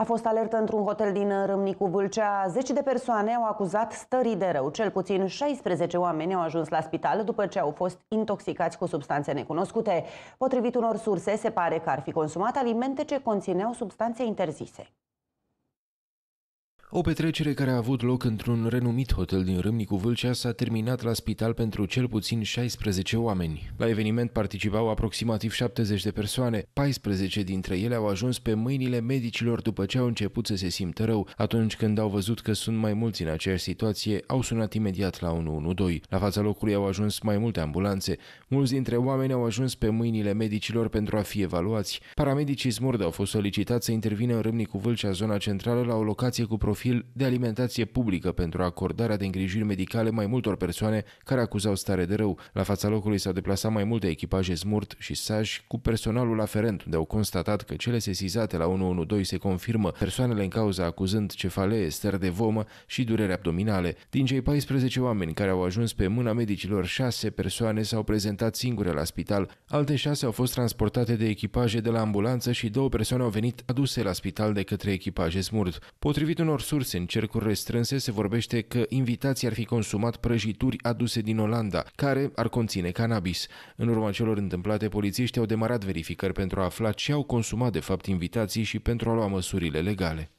A fost alertă într-un hotel din Râmnicu Vâlcea. Zeci de persoane au acuzat stării de rău. Cel puțin 16 oameni au ajuns la spital după ce au fost intoxicați cu substanțe necunoscute. Potrivit unor surse, se pare că ar fi consumat alimente ce conțineau substanțe interzise. O petrecere care a avut loc într-un renumit hotel din Râmnicu Vâlcea s-a terminat la spital pentru cel puțin 16 oameni. La eveniment participau aproximativ 70 de persoane. 14 dintre ele au ajuns pe mâinile medicilor după ce au început să se simtă rău. Atunci când au văzut că sunt mai mulți în aceeași situație, au sunat imediat la 112. La fața locului au ajuns mai multe ambulanțe. Mulți dintre oameni au ajuns pe mâinile medicilor pentru a fi evaluați. Paramedicii smurde au fost solicitați să intervină în Râmnicu Vâlcea, zona centrală, la o locație cu profil profil de alimentație publică pentru acordarea de îngrijiri medicale mai multor persoane care acuzau stare de rău. La fața locului s-au deplasat mai multe echipaje smurt și saj cu personalul aferent, unde au constatat că cele sesizate la 112 se confirmă, persoanele în cauză acuzând cefalee, stări de vomă și durere abdominale. Din cei 14 oameni care au ajuns pe mâna medicilor, 6 persoane s-au prezentat singure la spital, alte 6 au fost transportate de echipaje de la ambulanță și două persoane au venit aduse la spital de către echipaje smurt. Potrivit unor surse în cercuri restrânse se vorbește că invitații ar fi consumat prăjituri aduse din Olanda, care ar conține cannabis. În urma celor întâmplate, polițiștii au demarat verificări pentru a afla ce au consumat de fapt invitații și pentru a lua măsurile legale.